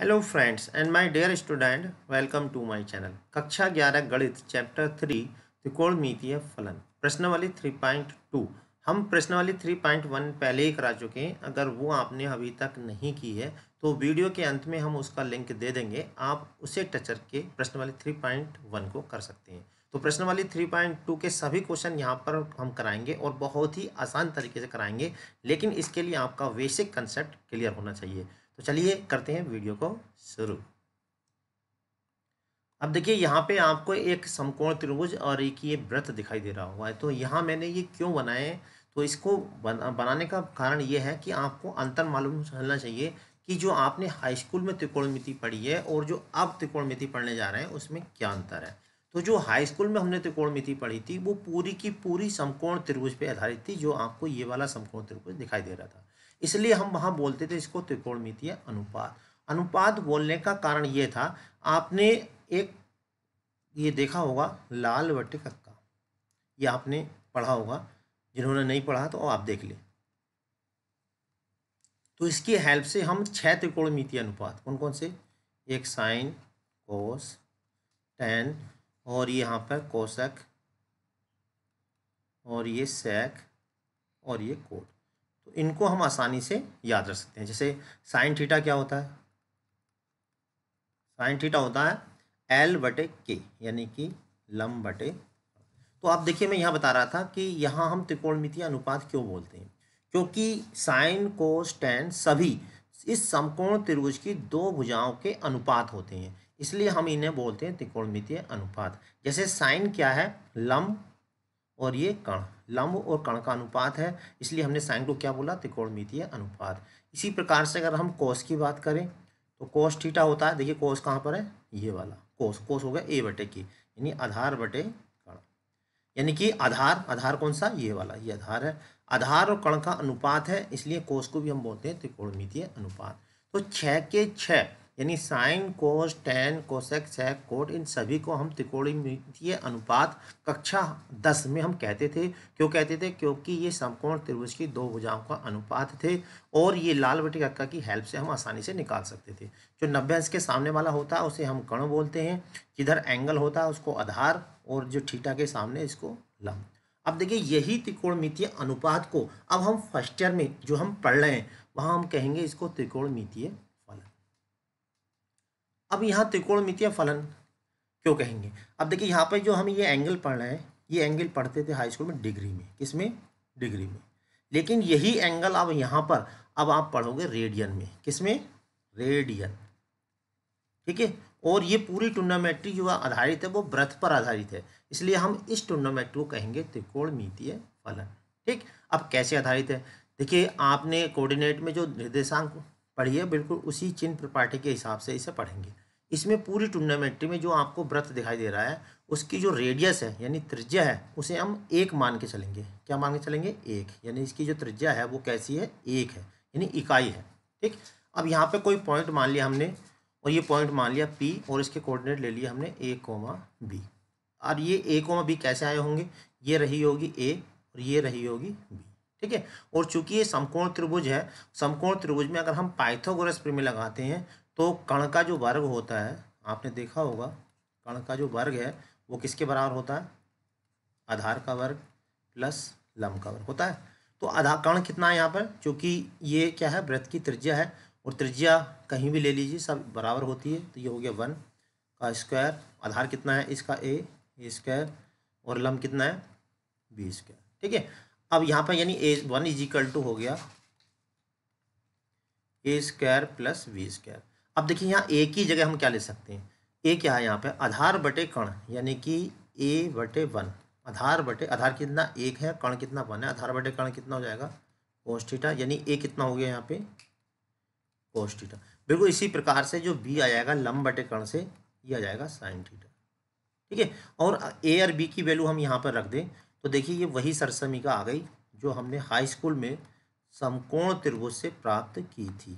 hello friends and my dear student welcome to my channel कक्षा 11 गणित chapter 3 त्रिकोणमितीय फलन पॉइंट 3.2 हम पॉइंट 3.1 पहले ही करा चुके हैं अगर वो आपने अभी तक नहीं की है तो वीडियो के अंत में हम उसका लिंक दे देंगे आप उसे टच करके प्रश्नावली 3.1 को कर सकते हैं तो प्रश्नावली 3.2 के सभी क्वेश्चन यहाँ पर हम कराएंगे और बहुत ही आसान तरीके से कराएंगे लेकिन इसके लिए आपका बेसिक कंसेप्ट क्लियर होना चाहिए तो चलिए करते हैं वीडियो को शुरू अब देखिए यहाँ पे आपको एक समकोण त्रिभुज और एक ये व्रत दिखाई दे रहा हुआ है तो यहाँ मैंने ये क्यों बनाए तो इसको बना, बनाने का कारण ये है कि आपको अंतर मालूम चलना चाहिए कि जो आपने हाई स्कूल में त्रिकोणमिति पढ़ी है और जो अब त्रिकोणमिति पढ़ने जा रहे हैं उसमें क्या अंतर है तो जो हाई स्कूल में हमने त्रिकोणमिति पढ़ी थी वो पूरी की पूरी समकोण त्रिभुज पे आधारित थी जो आपको ये वाला समकोण त्रिभुज दिखाई दे रहा था इसलिए हम वहाँ बोलते थे इसको त्रिकोणमितीय अनुपात अनुपात बोलने का कारण ये था आपने एक ये देखा होगा लाल वटे कक्का ये आपने पढ़ा होगा जिन्होंने नहीं पढ़ा तो आप देख लें तो इसकी हेल्प से हम छह त्रिकोणमितीय अनुपात कौन कौन से एक साइन कोस टेन और यहाँ पर कोशक और ये सैक और ये कोट इनको हम आसानी से याद रख सकते हैं जैसे साइन थीटा क्या होता है साइन थीटा होता है एल बटे के यानी कि लम बटे तो आप देखिए मैं यहाँ बता रहा था कि यहाँ हम त्रिकोणमितीय अनुपात क्यों बोलते हैं क्योंकि साइन कोस टेन सभी इस समकोण त्रिभुज की दो भुजाओं के अनुपात होते हैं इसलिए हम इन्हें बोलते हैं त्रिकोणमितीय अनुपात जैसे साइन क्या है लम और ये कण लंब और कण का अनुपात है इसलिए हमने साइन को क्या बोला मितीय अनुपात इसी प्रकार से अगर हम कोस की बात करें तो कोस ठीठा होता है देखिए कोस कहाँ पर है ये वाला कोस कोस हो गया ए बटे की यानी आधार बटे कण यानी कि आधार आधार कौन सा ये वाला ये आधार है आधार और कण का अनुपात है इसलिए कोस को भी हम बोलते हैं मितीय अनुपात तो छः के छः यानी sin cos tan cosec sec cot इन सभी को हम त्रिकोणीय अनुपात कक्षा दस में हम कहते थे क्यों कहते थे क्योंकि ये समकोण त्रिभुज की दो भुजाओं का अनुपात थे और ये लाल बटी कक्का की हेल्प से हम आसानी से निकाल सकते थे जो नब्बे अंश के सामने वाला होता है उसे हम कण बोलते हैं किधर एंगल होता है उसको आधार और जो ठीठा के सामने इसको लम अब देखिए यही त्रिकोण अनुपात को अब हम फर्स्ट ईयर में जो हम पढ़ रहे हैं वहाँ हम कहेंगे इसको त्रिकोण अब यहाँ मितिया फलन क्यों कहेंगे अब देखिए यहाँ पर जो हम ये एंगल पढ़ रहे हैं ये एंगल पढ़ते थे हाई स्कूल में डिग्री में किसमें डिग्री में लेकिन यही एंगल अब यहाँ पर अब आप पढ़ोगे रेडियन में किसमें रेडियन ठीक है और ये पूरी टूर्नामेंट्री जो आधारित है वो व्रथ पर आधारित है इसलिए हम इस टूर्नामेंट को कहेंगे त्रिकोणमितीय फलन ठीक अब कैसे आधारित है देखिए आपने कोऑर्डिनेट में जो निर्देशांक पढ़िए बिल्कुल उसी चिन्ह प्रपाठी के हिसाब से इसे पढ़ेंगे इसमें पूरी टूर्नामेंट में जो आपको व्रत दिखाई दे रहा है उसकी जो रेडियस है यानी त्रिज्या है उसे हम एक मान के चलेंगे क्या मान के चलेंगे एक यानी इसकी जो त्रिज्या है वो कैसी है एक है यानी इकाई है ठीक अब यहाँ पे कोई पॉइंट मान लिया हमने और ये पॉइंट मान लिया पी और इसके कोऑर्डिनेट ले लिए हमने ए कोमा बी और ये ए कोमा बी कैसे आए होंगे ये रही होगी ए और ये रही होगी बी ठीक है और चूंकि ये समकोण त्रिभुज है समकोण त्रिभुज में अगर हम पाइथोगोरस प्रमेय लगाते हैं तो कण का जो वर्ग होता है आपने देखा होगा कण का जो वर्ग है वो किसके बराबर होता है आधार का वर्ग प्लस लंब का वर्ग होता है तो आधार कण कितना है यहाँ पर चूँकि ये क्या है व्रत की त्रिज्या है और त्रिज्या कहीं भी ले लीजिए सब बराबर होती है तो ये हो गया वन का स्क्वायर आधार कितना है इसका ए स्क्वायर और लम कितना है बी स्क्वायर ठीक है अब यहाँ पर यानी a one is equal to हो गया a square plus b square अब देखिए यहाँ ए की जगह हम क्या ले सकते हैं ए क्या है यहाँ पे आधार बटे कण यानी कि ए बटे वन आधार बटे आधार कितना एक है कण कितना वन है आधार बटे कण कितना हो जाएगा कोष्टीटा यानी ए कितना हो गया यहाँ पे कोष्टीटा बिल्कुल इसी प्रकार से जो बी आ जाएगा लम बटे कण से ये आ जाएगा साइन थीटा ठीक है और ए और बी की वैल्यू हम यहाँ पर रख दें तो देखिए ये वही सरसमी का आ गई जो हमने हाई स्कूल में समकोण त्रिभुज से प्राप्त की थी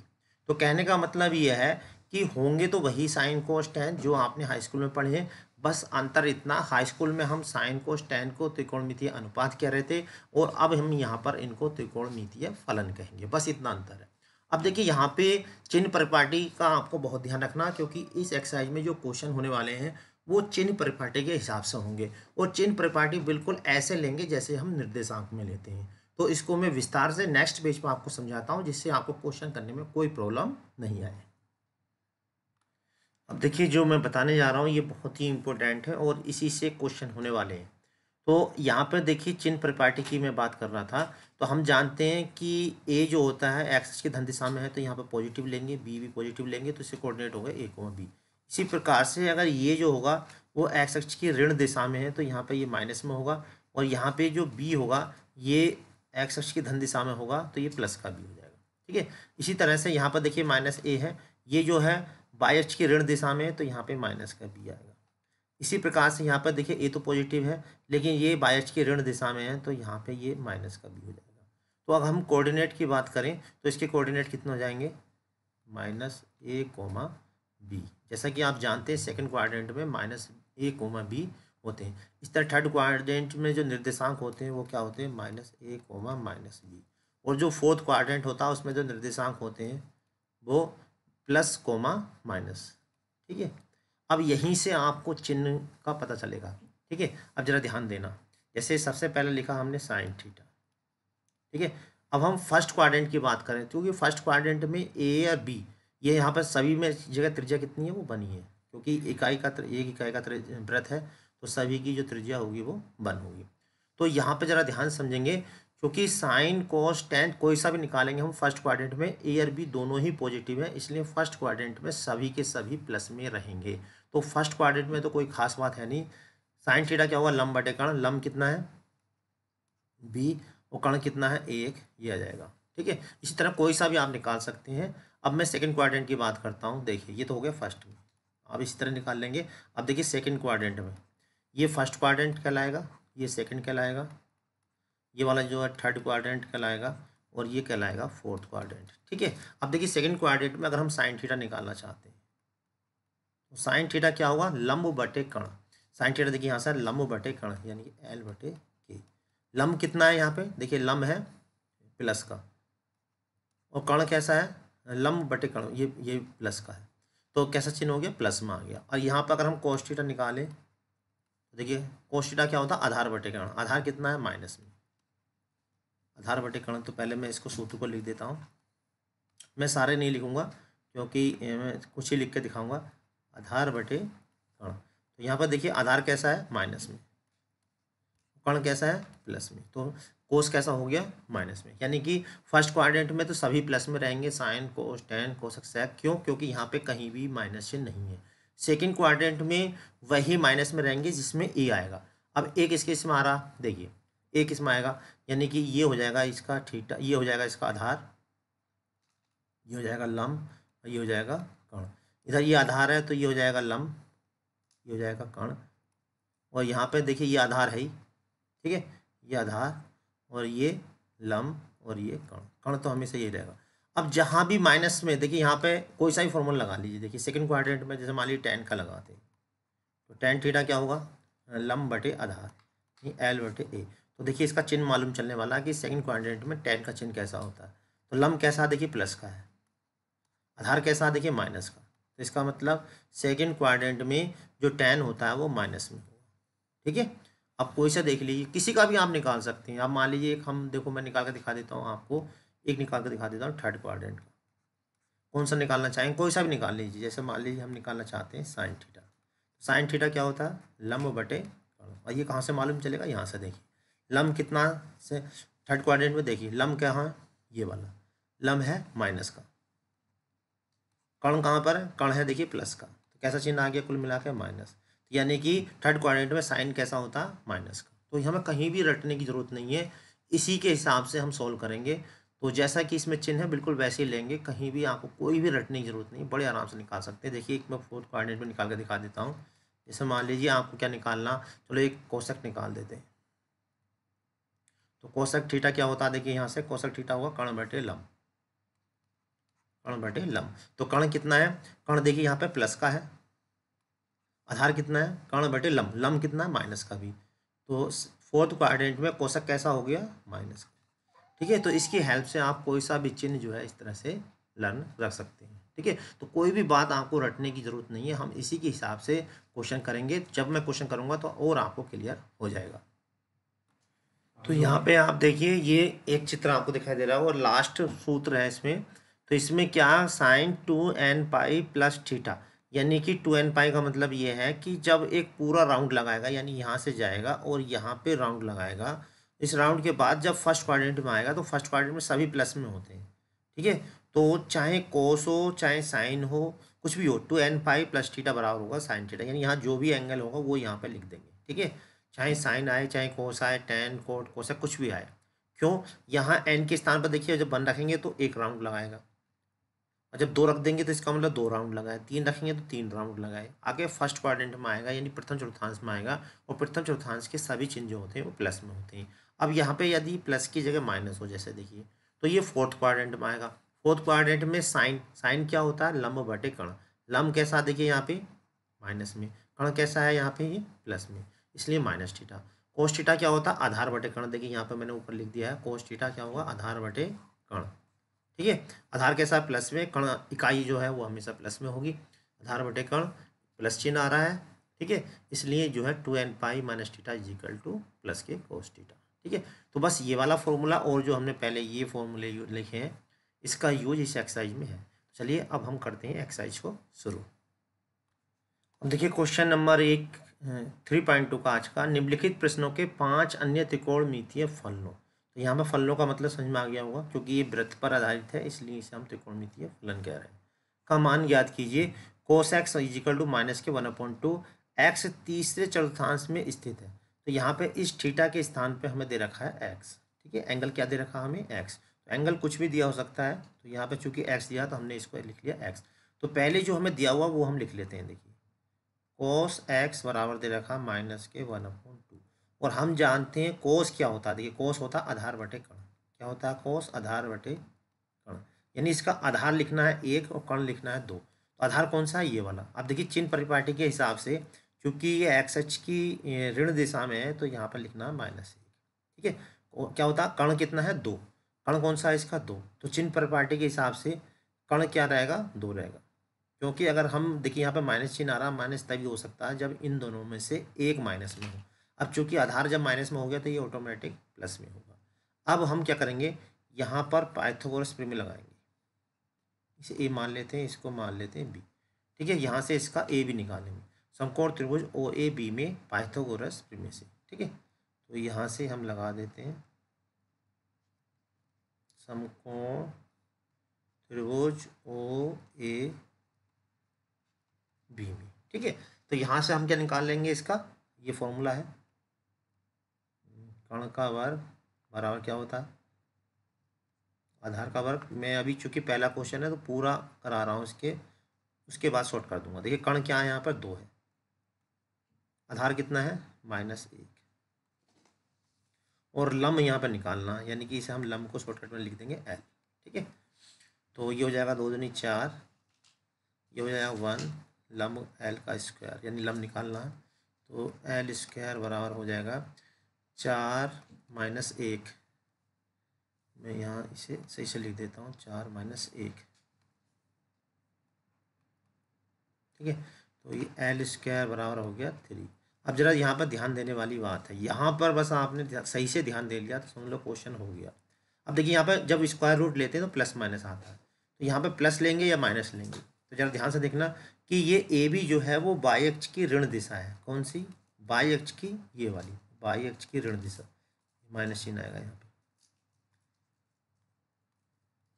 तो कहने का मतलब यह है कि होंगे तो वही साइन कोस टैन जो आपने हाई स्कूल में पढ़े हैं बस अंतर इतना हाई स्कूल में हम साइन कोस टैन को त्रिकोणमितीय अनुपात कह रहे थे और अब हम यहाँ पर इनको त्रिकोणमितीय फलन कहेंगे बस इतना अंतर है अब देखिए यहाँ पे चिन्ह परिपाटी का आपको बहुत ध्यान रखना क्योंकि इस एक्सरसाइज में जो क्वेश्चन होने वाले हैं वो चिन्ह परिपाटी के हिसाब से होंगे और चिन्ह परिपाटी बिल्कुल ऐसे लेंगे जैसे हम निर्देशांक में लेते हैं तो इसको मैं विस्तार से नेक्स्ट पेज में आपको समझाता हूँ जिससे आपको क्वेश्चन करने में कोई प्रॉब्लम नहीं आए अब देखिए जो मैं बताने जा रहा हूँ ये बहुत ही इम्पोर्टेंट है और इसी से क्वेश्चन होने वाले हैं तो यहाँ पर देखिए चिन्ह परिपाटी की मैं बात कर रहा था तो हम जानते हैं कि ए जो होता है एक्स की धन दिशा में है तो यहाँ पर पॉजिटिव लेंगे बी भी पॉजिटिव लेंगे तो इससे कोऑर्डिनेट होगा ए को बी इसी प्रकार से अगर ये जो होगा वो एक्स अक्ष की ऋण दिशा में है तो यहाँ पे ये माइनस में होगा और यहाँ पे जो बी होगा ये एक्स अक्ष की धन दिशा में होगा तो ये प्लस का बी हो जाएगा ठीक है इसी तरह से यहाँ पर देखिए माइनस ए है ये जो है बाई अक्ष की ऋण दिशा में है तो यहाँ पे माइनस का बी आएगा इसी प्रकार से यहाँ पर देखिए ए तो पॉजिटिव है लेकिन ये बाई एच की ऋण दिशा में है तो यहाँ पे ये माइनस का बी हो जाएगा तो अगर हम कोऑर्डिनेट की बात करें तो इसके कोऑर्डिनेट कितने हो जाएंगे माइनस ए कोमा बी जैसा कि आप जानते हैं सेकंड क्वाड्रेंट में माइनस ए कोमा बी होते हैं इस तरह थर्ड क्वाड्रेंट में जो निर्देशांक होते हैं वो क्या होते हैं माइनस ए कोमा माइनस बी और जो फोर्थ क्वाड्रेंट होता है उसमें जो निर्देशांक होते हैं वो प्लस कोमा माइनस ठीक है अब यहीं से आपको चिन्ह का पता चलेगा ठीक है अब ज़रा ध्यान देना जैसे सबसे पहले लिखा हमने साइन थीटा ठीक है अब हम फर्स्ट क्वाड्रेंट की बात करें क्योंकि फर्स्ट क्वाड्रेंट में ए या बी ये यहाँ पर सभी में जगह त्रिज्या कितनी है वो बनी है क्योंकि इकाई का एक इकाई का ब्रथ है तो सभी की जो त्रिज्या होगी वो बन होगी तो यहाँ पर ज़रा ध्यान समझेंगे क्योंकि साइन कोस टेंथ कोई सा भी निकालेंगे हम फर्स्ट क्वाड्रेंट में ए और बी दोनों ही पॉजिटिव है इसलिए फर्स्ट क्वाड्रेंट में सभी के सभी प्लस में रहेंगे तो फर्स्ट क्वाड्रेंट में तो कोई खास बात है नहीं साइन थीटा क्या होगा लम बटे कर्ण लम कितना है बी और कर्ण कितना है ए एक ये आ जाएगा ठीक है इसी तरह कोई सा भी आप निकाल सकते हैं अब मैं सेकेंड क्वाड्रेंट की बात करता हूँ देखिए ये तो हो गया फर्स्ट में आप इस तरह निकाल लेंगे अब देखिए सेकेंड क्वाड्रेंट में ये फर्स्ट क्वाड्रेंट कहलाएगा ये सेकेंड कहलाएगा ये वाला जो है थर्ड क्वाड्रेंट कहलाएगा और ये कहलाएगा फोर्थ क्वाड्रेंट ठीक है अब देखिए सेकेंड क्वाड्रेंट में अगर हम साइन थीटा निकालना चाहते हैं तो साइन थीटा क्या होगा लंब बटे कण साइन थीटा देखिए यहाँ से लंब बटे कण यानी कि एल बटे के लंब कितना है यहाँ पे देखिए लंब है प्लस का और कण कैसा है लंब बटे कण ये ये प्लस का है तो कैसा चिन्ह हो गया प्लस में आ गया और यहाँ पर अगर हम कोस्टिटा निकालें तो देखिए कोस्टिटा क्या होता है आधार बटे कर्ण आधार कितना है माइनस में आधार बटे कर्ण तो पहले मैं इसको सूत्र को लिख देता हूँ मैं सारे नहीं लिखूँगा क्योंकि मैं कुछ ही लिख के दिखाऊँगा आधार बटे कण तो यहाँ पर देखिए आधार कैसा है माइनस में कण कैसा है प्लस में तो कोस कैसा हो गया माइनस में यानी कि फर्स्ट क्वाड्रेंट में तो सभी प्लस में रहेंगे sine cos tan cos sec क्यों क्योंकि यहाँ पे कहीं भी माइनस चिन्ह नहीं है सेकेंड क्वाड्रेंट में वही माइनस में रहेंगे जिसमें ए आएगा अब एक इसके इसमें आ रहा देखिए एक इसमें आएगा यानी कि ये हो जाएगा इसका ठीटा ये हो जाएगा इसका आधार ये हो जाएगा लम ये हो जाएगा कण इधर ये आधार है तो ये हो जाएगा लम ये हो जाएगा कण और यहाँ पे देखिए ये आधार है ही ठीक है ये आधार और ये लम और ये कण कण तो हमेशा यही रहेगा अब जहाँ भी माइनस में देखिए यहाँ पे कोई सा भी फॉर्मूला लगा लीजिए देखिए सेकंड क्वाड्रेंट में जैसे मान लीजिए टेन का लगाते तो टेन थीटा क्या होगा लम बटे आधार एल बटे ए तो देखिए इसका चिन्ह मालूम चलने वाला है कि सेकंड क्वाड्रेंट में टेन का चिन्ह कैसा होता है तो लम कैसा देखिए प्लस का है आधार कैसा देखिए माइनस का तो इसका मतलब सेकेंड क्वाड्रेंट में जो टेन होता है वो माइनस में होगा ठीक है आप कोई सा देख लीजिए किसी का भी आप निकाल सकते हैं आप मान लीजिए एक हम देखो मैं निकाल कर दिखा देता हूँ आपको एक निकाल कर दिखा देता हूँ थर्ड क्वाड्रेंट का कौन सा निकालना चाहेंगे कोई सा भी निकाल लीजिए जैसे मान लीजिए हम निकालना चाहते हैं साइन थीटा साइन थीटा क्या होता है लम्ब बटे और ये कहाँ से मालूम चलेगा यहाँ से देखिए लम्ब कितना से थर्ड क्वाड्रेंट में देखिए लम्ब क्या है ये वाला लम्ब है माइनस का कण कहाँ पर है कण है देखिए प्लस का तो कैसा चिन्ह आ गया कुल मिला के माइनस यानी कि थर्ड क्वारेंट में साइन कैसा होता माइनस का तो हमें कहीं भी रटने की ज़रूरत नहीं है इसी के हिसाब से हम सोल्व करेंगे तो जैसा कि इसमें चिन्ह है बिल्कुल वैसे ही लेंगे कहीं भी आपको कोई भी रटने की ज़रूरत नहीं बड़े आराम से निकाल सकते हैं देखिए एक मैं फोर्थ क्वारेंट में निकाल कर दिखा देता हूँ जैसे मान लीजिए आपको क्या निकालना चलो एक कोशक निकाल देते हैं तो कोशक ठीठा क्या होता है देखिए यहाँ से कोशक ठीठा हुआ कण बटे लम कण बटे लम तो कण कितना है कण देखिए यहाँ पे प्लस का है आधार कितना है कर्ण बटे लम लम कितना है माइनस का भी तो फोर्थ क्वाड्रेंट में कोशक कैसा हो गया माइनस ठीक है तो इसकी हेल्प से आप कोई सा भी चिन्ह जो है इस तरह से लर्न रख सकते हैं ठीक है तो कोई भी बात आपको रटने की ज़रूरत नहीं है हम इसी के हिसाब से क्वेश्चन करेंगे जब मैं क्वेश्चन करूँगा तो और आपको क्लियर हो जाएगा तो यहाँ पे आप देखिए ये एक चित्र आपको दिखाई दे रहा है और लास्ट सूत्र है इसमें तो इसमें क्या sine two n pi plus theta यानी कि टू एन पाई का मतलब ये है कि जब एक पूरा राउंड लगाएगा यानी यहाँ से जाएगा और यहाँ पे राउंड लगाएगा इस राउंड के बाद जब फर्स्ट क्वारेंट में आएगा तो फर्स्ट क्वारेंट में सभी प्लस में होते हैं ठीक है तो चाहे कोस हो चाहे साइन हो कुछ भी हो two n pi plus theta बराबर होगा साइन थीटा यानी यहाँ जो भी एंगल होगा वो यहाँ पर लिख देंगे ठीक है चाहे साइन आए चाहे कोस आए टेन कोट कोसा कुछ भी आए क्यों यहाँ एन के स्थान पर देखिए जब बन रखेंगे तो एक राउंड लगाएगा और जब दो रख देंगे तो इसका मतलब दो राउंड लगाए तीन रखेंगे तो तीन राउंड लगाए आगे फर्स्ट पार्टेंट में आएगा यानी प्रथम चौथांश में आएगा और प्रथम चौथांश के सभी चिन्ह जो होते हैं वो प्लस में होते हैं अब यहाँ पे यदि प्लस की जगह माइनस हो जैसे देखिए तो ये फोर्थ क्वारेंट में आएगा फोर्थ क्वारेंट में साइन साइन क्या होता है लम्ब बटे कण लम्ब कैसा देखिए यहाँ पे माइनस में कण कैसा है यहाँ पे ये प्लस में इसलिए माइनस टीटा कोस्टिटा क्या होता है आधार बटे कण देखिए यहाँ पे मैंने ऊपर लिख दिया है कोस्टिटा क्या होगा आधार बटे कण ठीक है आधार के साथ प्लस में कण इकाई जो है वो हमेशा प्लस में होगी आधार बटे कण प्लस चिन्ह आ रहा है ठीक है इसलिए जो है two n pi minus theta equal to plus के कोस टीटा ठीक है तो बस ये वाला फॉर्मूला और जो हमने पहले ये फॉर्मूले लिखे हैं इसका यूज इस एक्सरसाइज में है तो चलिए अब हम करते हैं एक्सरसाइज को शुरू अब देखिए क्वेश्चन नंबर एक थ्री पॉइंट टू का आज का निम्नलिखित प्रश्नों के पांच अन्य मितीय फल लो तो यहाँ पर फलों का मतलब समझ में आ गया होगा क्योंकि ये व्रत पर आधारित है इसलिए इसे हम त्रिकोणमितीय फलन कह रहे हैं का मान याद कीजिए cos x equal to minus के वन पॉइंट टू एक्स तीसरे चतुर्थांश में स्थित है तो यहाँ पे इस थीटा के स्थान पे हमें दे रखा है एक्स ठीक है एंगल क्या दे रखा है हमें एक्स तो एंगल कुछ भी दिया हो सकता है तो यहाँ पे चूंकि एक्स दिया तो हमने इसको लिख लिया एक्स तो पहले जो हमें दिया हुआ वो हम लिख लेते हैं देखिए कोस एक्स बराबर दे रखा माइनस के वन अपॉइंट और हम जानते हैं कोष क्या होता है देखिए कोष होता है आधार बटे कण क्या होता है कोष आधार बटे कण यानी इसका आधार लिखना है एक और कण लिखना है दो तो आधार कौन सा है ये वाला अब देखिए चिन्ह परिपाटी के हिसाब से क्योंकि ये एक्स एच की ऋण दिशा में है तो यहाँ पर लिखना है माइनस एक ठीक है क्या होता है कण कितना है दो कण कौन सा है इसका दो तो चिन्ह परिपाटी के हिसाब से कण क्या रहेगा दो रहेगा क्योंकि अगर हम देखिए यहाँ पर माइनस चिन्ह आ रहा है माइनस तभी हो सकता है जब इन दोनों में से एक माइनस में हो अब चूंकि आधार जब माइनस में हो गया तो ये ऑटोमेटिक प्लस में होगा अब हम क्या करेंगे यहाँ पर पाइथागोरस प्रमेय लगाएंगे इसे ए मान लेते हैं इसको मान लेते हैं बी ठीक है यहाँ से इसका ए भी निकालेंगे समकोण त्रिभुज ओ ए बी में पाइथागोरस प्रमेय से ठीक है तो यहाँ से हम लगा देते हैं समकोण त्रिभुज ओ ए बी में ठीक है तो यहाँ से हम क्या निकाल लेंगे इसका ये फॉर्मूला है कर्ण का वर्ग बराबर क्या होता है आधार का वर्ग मैं अभी चूंकि पहला क्वेश्चन है तो पूरा करा रहा हूँ इसके उसके बाद शॉर्ट कर दूंगा देखिए कर्ण क्या है यहाँ पर दो है आधार कितना है माइनस एक और लम यहाँ पर निकालना यानी कि इसे हम लम को शॉर्टकट में लिख देंगे एल ठीक है तो ये हो जाएगा दो दूनी चार ये हो जाएगा वन लम एल का स्क्वायर यानी लम निकालना तो एल स्क्वायर बराबर हो जाएगा चार माइनस एक मैं यहाँ इसे सही से लिख देता हूँ चार माइनस एक ठीक है तो ये एल स्क्वायर बराबर हो गया थ्री अब जरा यहाँ पर ध्यान देने वाली बात है यहाँ पर बस आपने सही से ध्यान दे लिया तो समझ लो क्वेश्चन हो गया अब देखिए यहाँ पर जब स्क्वायर रूट लेते हैं तो प्लस माइनस आता है तो यहाँ पर प्लस लेंगे या माइनस लेंगे तो जरा ध्यान से देखना कि ये ए बी जो है वो बाई एक्च की ऋण दिशा है कौन सी बाई एक्च की ये वाली बाई एक्स की ऋण दिशा माइनस चिन्ह आएगा यहाँ पे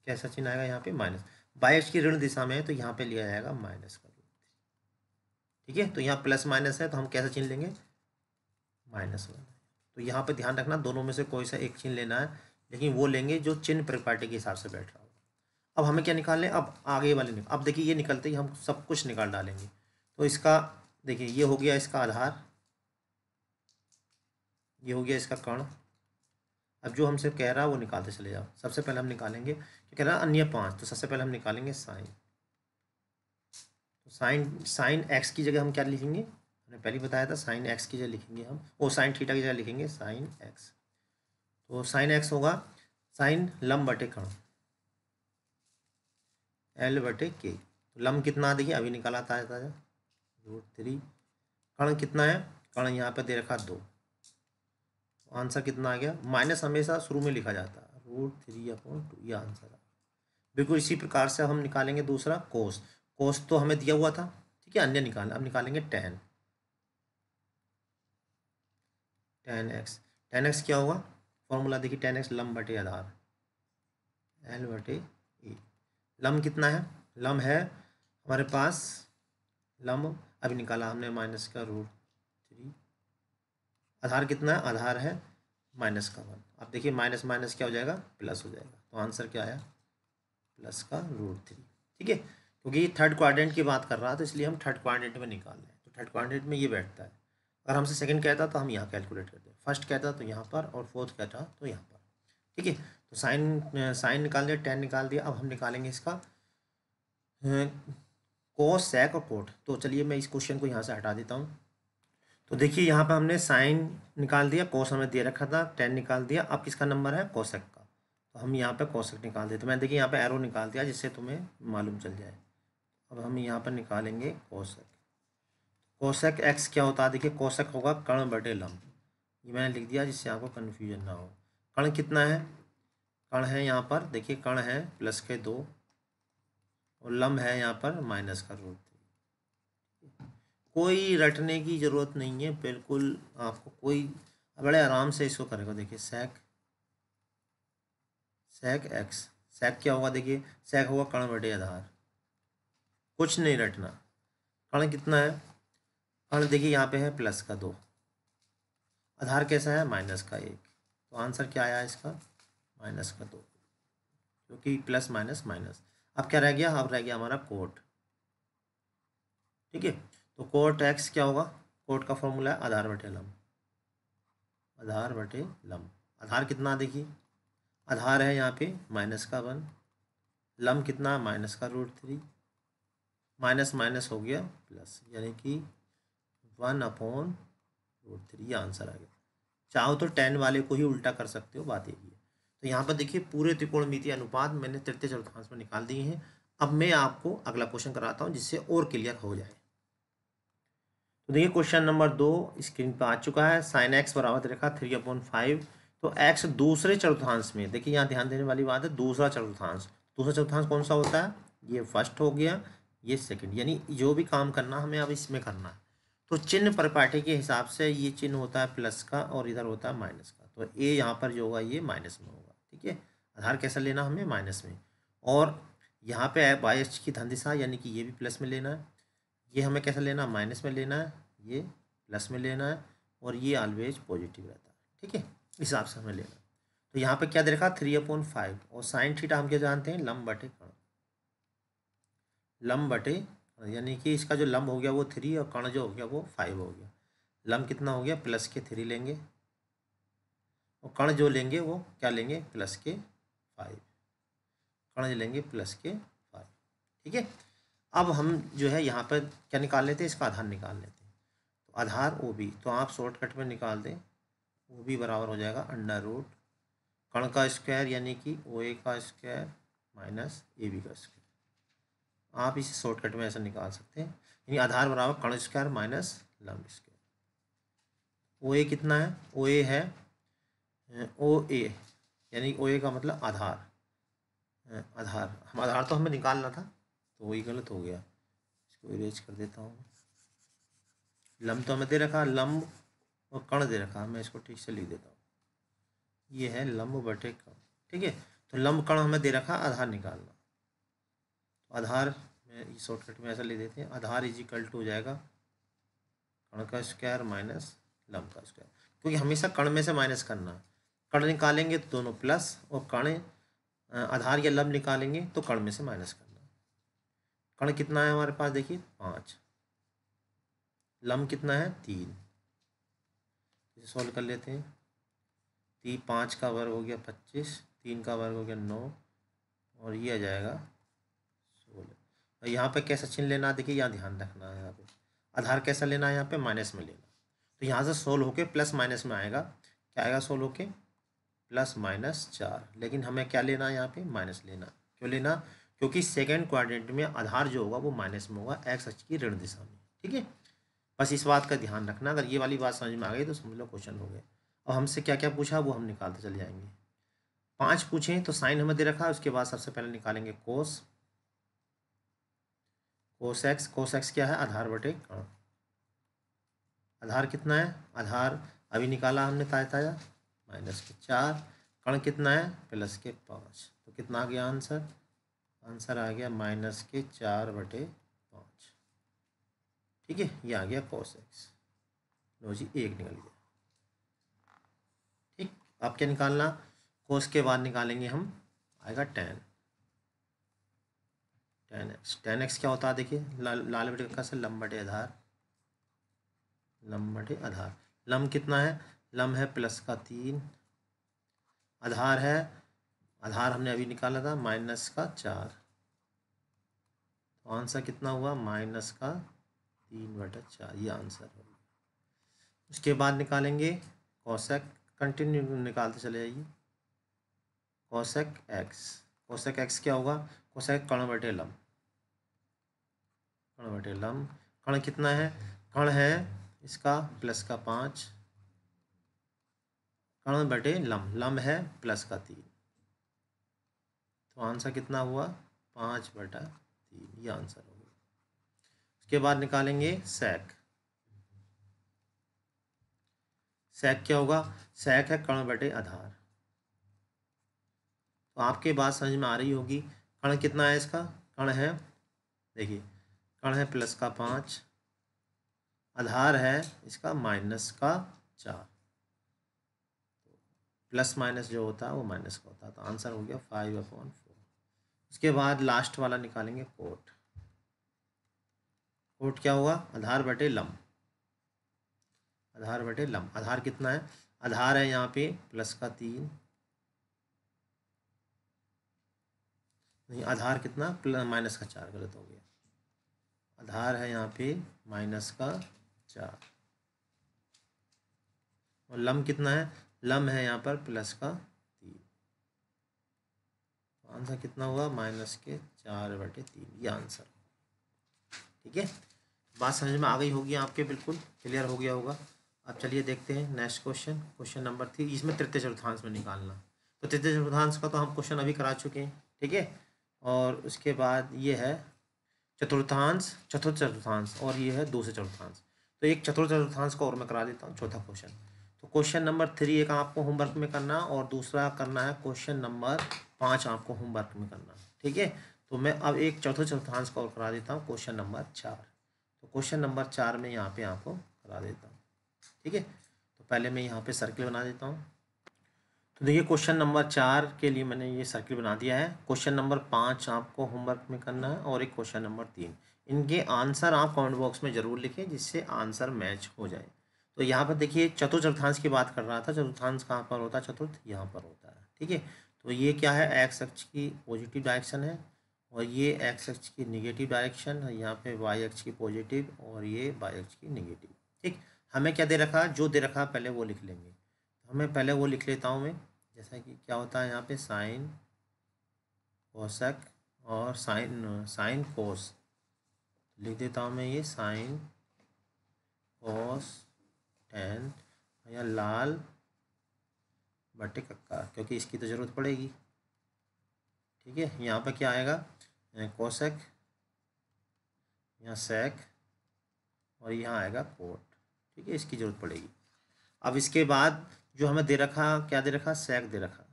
कैसा चिन्ह आएगा यहाँ पे माइनस बाई एक्स की ऋण दिशा में है तो यहाँ पे लिया जाएगा माइनस का ठीक है तो यहाँ प्लस माइनस है तो हम कैसा चिन्ह लेंगे माइनस वन तो यहाँ पे ध्यान रखना दोनों में से कोई सा एक चिन्ह लेना है लेकिन वो लेंगे जो चिन्ह प्रॉपर्टी के हिसाब से बैठ रहा होगा अब हमें क्या निकालने अब आगे वाले निकाल अब देखिए ये निकलते ही हम सब कुछ निकाल डालेंगे तो इसका देखिए ये हो गया इसका आधार ये हो गया इसका कण अब जो हमसे कह रहा है वो निकालते चले जाओ सबसे पहले हम निकालेंगे तो कह रहा है अन्य पाँच तो सबसे पहले हम निकालेंगे साइन तो साइन साइन एक्स की जगह हम क्या लिखेंगे हमने पहले बताया था साइन एक्स की जगह लिखेंगे हम वो साइन थीटा की जगह लिखेंगे साइन एक्स तो साइन एक्स होगा साइन लम बटे कण एल बटे के तो लम कितना देखिए अभी निकाला था रूट थ्री कण कितना है कण यहाँ पर दे रखा दो आंसर कितना आ गया माइनस हमेशा शुरू में लिखा जाता है रूट थ्री अपॉन टू ये आंसर बिल्कुल इसी प्रकार से हम निकालेंगे दूसरा कोस कोस तो हमें दिया हुआ था ठीक है अन्य निकाल अब निकालेंगे tan tan x tan x क्या होगा फॉर्मूला देखिए टेन एक्स लम बटे आधार एल बटे ई लम कितना है लम है हमारे पास लम अभी निकाला हमने माइनस का रूट आधार कितना है आधार है माइनस का वन आप देखिए माइनस माइनस क्या हो जाएगा प्लस हो जाएगा तो आंसर क्या आया प्लस का रूट थ्री ठीक है क्योंकि थर्ड क्वाड्रेंट की बात कर रहा है तो इसलिए हम थर्ड क्वाड्रेंट में निकाल रहे हैं तो थर्ड क्वाड्रेंट में ये बैठता है अगर हमसे सेकंड कहता तो हम यहाँ कैलकुलेट करते हैं फर्स्ट कहता तो यहाँ पर और फोर्थ कहता तो यहाँ पर ठीक है तो साइन साइन निकाल दिया टेन निकाल दिया अब हम निकालेंगे इसका कोस सैक और कोट तो चलिए मैं इस क्वेश्चन को यहाँ से हटा देता हूँ तो देखिए यहाँ पर हमने साइन निकाल दिया कोस हमें दे रखा था टेन निकाल दिया अब किसका नंबर है कोशक का तो हम यहाँ पर कोशक निकाल दिए तो मैंने देखिए यहाँ पर एरो निकाल दिया जिससे तुम्हें मालूम चल जाए अब हम यहाँ पर निकालेंगे कोशक कोशक एक्स क्या होता है देखिए कोशक होगा कर्ण बटे लम ये मैंने लिख दिया जिससे आपको कन्फ्यूजन ना हो कर्ण कितना है कण है यहाँ पर देखिए कण है प्लस के दो और लम है यहाँ पर माइनस का रूट कोई रटने की ज़रूरत नहीं है बिल्कुल आपको कोई बड़े आराम से इसको करेगा देखिए सैक सैक एक्स सैक क्या होगा देखिए सैक होगा कण बटे आधार कुछ नहीं रटना कण कितना है कण देखिए यहाँ पे है प्लस का दो आधार कैसा है माइनस का एक तो आंसर क्या आया इसका माइनस का दो क्योंकि तो प्लस माइनस माइनस अब क्या रह गया अब रह गया हमारा कोट ठीक है तो कोट एक्स क्या होगा कोट का फॉर्मूला है आधार बटे लम आधार बटे लम आधार कितना देखिए आधार है यहाँ पे माइनस का वन लम कितना माइनस का रूट थ्री माइनस माइनस हो गया प्लस यानी कि वन अपॉन रूट थ्री ये आंसर आ गया चाहो तो टेन वाले को ही उल्टा कर सकते हो बात यही है तो यहाँ पर देखिए पूरे त्रिकोणमिति अनुपात मैंने तृतीय चतुर्थांश में निकाल दिए हैं अब मैं आपको अगला क्वेश्चन कराता हूँ जिससे और क्लियर हो जाए तो देखिए क्वेश्चन नंबर दो स्क्रीन पर आ चुका है साइन एक्स बराबर रेखा थ्री अपॉइंट फाइव तो एक्स दूसरे चतुर्थांश में देखिए यहाँ ध्यान देने वाली बात है दूसरा चतुर्थांश दूसरा चतुर्थांश कौन सा होता है ये फर्स्ट हो गया ये सेकंड यानी जो भी काम करना हमें अब इसमें करना है तो चिन्ह परपाटी के हिसाब से ये चिन्ह होता है प्लस का और इधर होता है माइनस का तो ए यहाँ पर जो होगा ये माइनस में होगा ठीक है आधार कैसा लेना हमें माइनस में और यहाँ पे बाई एच की धन दिशा यानी कि ये भी प्लस में लेना है ये हमें कैसे लेना है माइनस में लेना है ये प्लस में लेना है और ये ऑलवेज पॉजिटिव रहता है ठीक है इस हिसाब से हमें लेना तो यहाँ पे क्या दे रखा थ्री अपॉइंट फाइव और साइन थीटा हम क्या जानते हैं लम्ब बटे कण लम्ब बटे यानी कि इसका जो लम्ब हो गया वो थ्री और कण जो हो गया वो फाइव हो गया लम्ब कितना हो गया प्लस के थ्री लेंगे और कण जो लेंगे वो क्या लेंगे प्लस के फाइव कण लेंगे प्लस के फाइव ठीक है अब हम जो है यहाँ पर क्या निकाल लेते हैं इसका आधार निकाल लेते हैं तो आधार ओ बी तो आप शॉर्टकट में निकाल दें ओ बी बराबर हो जाएगा अंडर रूट कण का स्क्वायर यानी कि ओ ए का स्क्वायर माइनस ए बी का स्क्वायर आप इसे शॉर्टकट में ऐसा निकाल सकते हैं यानी आधार बराबर कण स्क्वायर माइनस लंब स्क्वायर ओ ए कितना है ओ ए है ओ ए यानी ओ ए का मतलब आधार आधार हम आधार तो हमें निकालना था तो वही गलत हो गया इसको इरेज कर देता हूँ लम्ब तो हमें दे रखा लम्ब और कण दे रखा मैं इसको ठीक से लिख देता हूँ ये है लम्ब बटे कण ठीक है तो लम्ब कण हमें दे रखा आधार निकालना तो आधार में शॉर्टकट में ऐसा लिख देते हैं आधार इज इक्वल टू हो जाएगा कण का स्क्वायर माइनस लम्ब का स्क्वायर क्योंकि हमेशा कण में से माइनस करना है कण निकालेंगे तो दोनों प्लस और कण आधार या लम्ब निकालेंगे तो कण में से माइनस करना कण कितना है हमारे पास देखिए पाँच लम कितना है तीन इसे सॉल्व कर लेते हैं ती पाँच का वर्ग हो गया पच्चीस तीन का वर्ग हो गया नौ और ये आ जाएगा सोलह यहाँ पे कैसा चिन्ह लेना देखिए यहाँ ध्यान रखना है यहाँ पे आधार कैसा लेना है यहाँ पे माइनस में लेना तो यहाँ से सोल्व होके प्लस माइनस में आएगा क्या आएगा सोल्व होके प्लस माइनस चार लेकिन हमें क्या लेना है यहाँ पे माइनस लेना क्यों लेना क्योंकि सेकेंड क्वाड्रेंट में आधार जो होगा वो माइनस में होगा एक्स अक्ष की ऋण दिशा में ठीक है बस इस बात का ध्यान रखना अगर ये वाली बात समझ में आ गई तो समझ लो क्वेश्चन हो गया और हमसे क्या क्या पूछा वो हम निकालते चले जाएंगे पाँच पूछें तो साइन हमें दे रखा है उसके बाद सबसे पहले निकालेंगे कोस कोस एक्स कोस एक्स क्या है आधार बटे कण आधार कितना है आधार अभी निकाला हमने ताजा ताजा माइनस के चार कण कितना है प्लस के पाँच तो कितना आ गया आंसर आंसर आ गया माइनस के चार बटे पाँच ठीक है ये आ गया कॉस एक्स लो जी एक निकल गया ठीक अब क्या निकालना कोस के बाद निकालेंगे हम आएगा tan tan x tan x क्या होता है देखिए ला, लाल बटे का से लम बटे आधार लम बटे आधार लम कितना है लम है प्लस का तीन आधार है आधार हमने अभी निकाला था माइनस का चार तो आंसर कितना हुआ माइनस का तीन बटा चार ये आंसर होगा उसके बाद निकालेंगे कौशक कंटिन्यू निकालते चले जाइए कौशक एक्स कौशक एक्स क्या होगा कौशक कण बटे लम कण बटे लम कण कितना है कण है इसका प्लस का पाँच कण बटे लम लम है प्लस का तीन तो आंसर कितना हुआ पाँच बटा तीन ये आंसर होगा उसके बाद निकालेंगे सैक सैक क्या होगा सैक है कण बटे आधार तो आपके बात समझ में आ रही होगी कण कितना है इसका कण है देखिए कण है प्लस का पाँच आधार है इसका माइनस का चार प्लस माइनस जो होता है वो माइनस का होता है तो आंसर हो गया फाइव अपॉन फोर उसके बाद लास्ट वाला निकालेंगे कोट कोट क्या होगा आधार बटे लम आधार बटे लम आधार कितना है आधार है यहाँ पे प्लस का तीन नहीं आधार कितना प्लस माइनस का चार गलत हो गया आधार है यहाँ पे माइनस का चार और लम कितना है लम है यहाँ पर प्लस का तीन तो आंसर कितना हुआ माइनस के चार बटे तीन ये आंसर ठीक है बात समझ में आ गई होगी आपके बिल्कुल क्लियर हो गया होगा अब चलिए देखते हैं next question question number three इसमें तृतीय चतुर्थांश में निकालना तो तृतीय चतुर्थांश का तो हम क्वेश्चन अभी करा चुके हैं ठीक है और उसके बाद ये है चतुर्थांश चतुर्थ चतुर्थांश और ये है दूसरे चतुर्थांश तो एक चतुर्थ चतुर्थांश का और मैं करा देता हूँ चौथा क्वेश्चन क्वेश्चन नंबर थ्री एक आपको होमवर्क में करना और दूसरा करना है क्वेश्चन नंबर पाँच आपको होमवर्क में करना ठीक है तो मैं अब एक चौथे चौथांश कॉल करा देता हूँ क्वेश्चन नंबर चार तो क्वेश्चन नंबर चार में यहाँ पे आपको करा देता हूँ ठीक है तो पहले मैं यहाँ पे सर्किल बना देता हूँ तो देखिए क्वेश्चन नंबर चार के लिए मैंने ये सर्किल बना दिया है क्वेश्चन नंबर पाँच आपको होमवर्क में करना है और एक क्वेश्चन नंबर तीन इनके आंसर आप कमेंट बॉक्स में ज़रूर लिखें जिससे आंसर मैच हो जाए तो यहाँ पर देखिए चतुर्थांश की बात कर रहा था चतुर्थांश कहाँ पर होता है चतुर्थ यहाँ पर होता है ठीक है तो ये क्या है एक्स अक्ष की पॉजिटिव डायरेक्शन है और ये एक्स अक्ष की निगेटिव डायरेक्शन है यहाँ पे वाई अक्ष की पॉजिटिव और ये वाई अक्ष की निगेटिव ठीक हमें क्या दे रखा जो दे रखा पहले वो लिख लेंगे तो हमें पहले वो लिख लेता हूँ मैं जैसा कि क्या होता है यहाँ पे साइन कोशक और साइन साइन कोस लिख देता हूँ मैं ये साइन कोस टेन या लाल बटे कक्का क्योंकि इसकी तो ज़रूरत पड़ेगी ठीक है यहाँ पर क्या आएगा कोसेक यहाँ सेक और यहाँ आएगा कोट ठीक है इसकी ज़रूरत पड़ेगी अब इसके बाद जो हमें दे रखा क्या दे रखा सेक दे रखा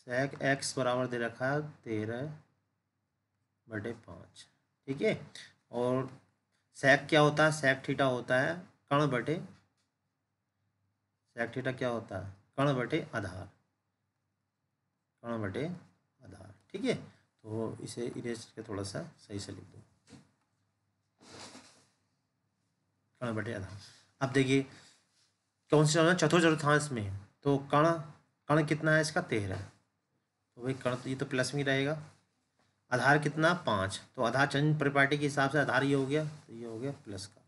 सेक एक्स बराबर दे रखा तेरह बटे पाँच ठीक है और सेक क्या होता है सेक थीटा होता है कण बटे सेक थीटा क्या होता है कण बटे आधार कण बटे आधार ठीक है तो इसे इरेज के थोड़ा सा सही से लिख दो कण बटे आधार अब देखिए कौन सा चतुर्थ चतुर्थांश में तो कण कण कितना है इसका तेरह तो भाई कण तो ये तो प्लस में ही रहेगा आधार कितना पाँच तो आधार चंद प्रॉपर्टी के हिसाब से आधार ये हो गया तो ये हो गया प्लस का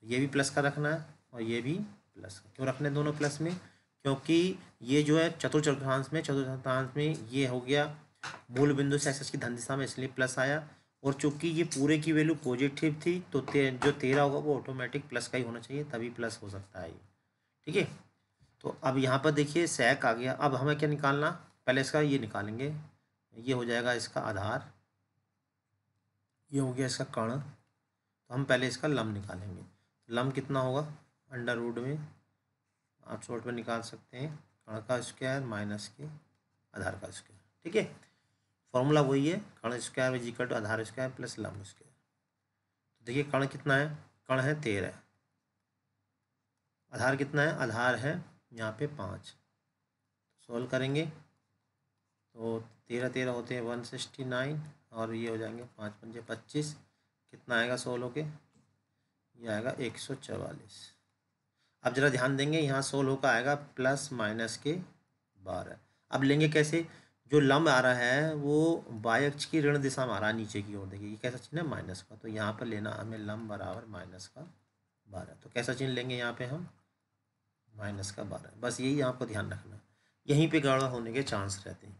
तो ये भी प्लस का रखना है और ये भी प्लस का क्यों रखने दोनों प्लस में क्योंकि ये जो है चतुर्चतुर्थांश में चतुर्थांश में ये हो गया मूल बिंदु से एक्सेस की धन दिशा में इसलिए प्लस आया और चूंकि ये पूरे की वैल्यू पॉजिटिव थी तो ते, जो तेरह होगा वो ऑटोमेटिक प्लस का ही होना चाहिए तभी प्लस हो सकता है ये ठीक है तो अब यहाँ पर देखिए सैक आ गया अब हमें क्या निकालना पहले इसका ये निकालेंगे ये हो जाएगा इसका आधार ये हो गया इसका कर्ण तो हम पहले इसका लम निकालेंगे लम कितना होगा अंडर रूड में आप शॉर्ट में निकाल सकते हैं कण का स्क्वायर माइनस के आधार का स्क्वायर ठीक है फॉर्मूला वही है कण स्क्वायर में इक्वल टू आधार स्क्वायर प्लस लम स्क्वायर तो देखिए कण कितना है कण है तेरह आधार कितना है आधार है यहाँ पे पाँच सोल्व करेंगे तो तेरह तेरह होते हैं वन सिक्सटी नाइन और ये हो जाएंगे पाँच पंजे पच्चीस कितना आएगा सोलह के ये आएगा एक सौ चवालीस अब ज़रा ध्यान देंगे यहाँ सोलह का आएगा प्लस माइनस के बारह अब लेंगे कैसे जो लम्ब आ रहा है वो बायक्ष की ऋण दिशा में आ रहा है नीचे की ओर देखिए ये कैसा चिन्ह है माइनस का तो यहाँ पर लेना हमें लम बराबर माइनस का बारह तो कैसा चिन्ह लेंगे यहाँ पे हम माइनस का बारह बस यही आपको ध्यान रखना यहीं पे गड़बड़ होने के चांस रहते हैं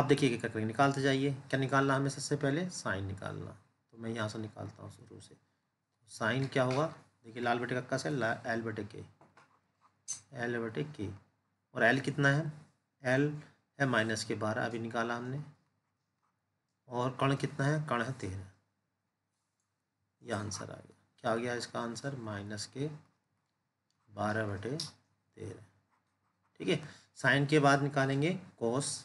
आप देखिए क्या करेंगे निकालते जाइए क्या निकालना हमें सबसे पहले साइन निकालना तो मैं यहाँ से निकालता हूँ शुरू से साइन क्या होगा देखिए लाल बटे कक्का से ला एल बटे के एल बटे के और एल कितना है एल है माइनस के बारह अभी निकाला हमने और कण कितना है कण है तेरह यह आंसर आ गया क्या आ गया इसका आंसर माइनस के बारह बटे तेरह ठीक है साइन के बाद निकालेंगे कोस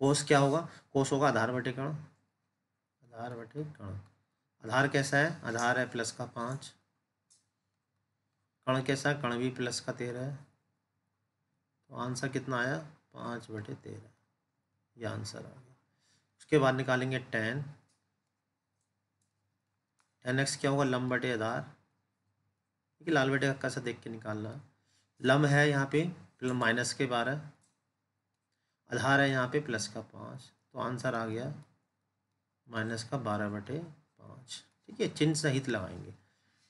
कोस क्या होगा कोस होगा आधार बटे कण आधार बटे कण आधार कैसा है आधार है प्लस का पाँच कण कैसा कण भी प्लस का तेरह है तो आंसर कितना आया पाँच बटे तेरह ये आंसर आ गया उसके बाद निकालेंगे टेन टेन एक्स क्या होगा लम बटे आधार देखिए लाल बटे का कैसा देख के निकालना लम है यहाँ पे माइनस के बारह आधार है यहाँ पे प्लस का पाँच तो आंसर आ गया माइनस का बारह बटे पाँच ठीक है चिन्ह सहित लगाएंगे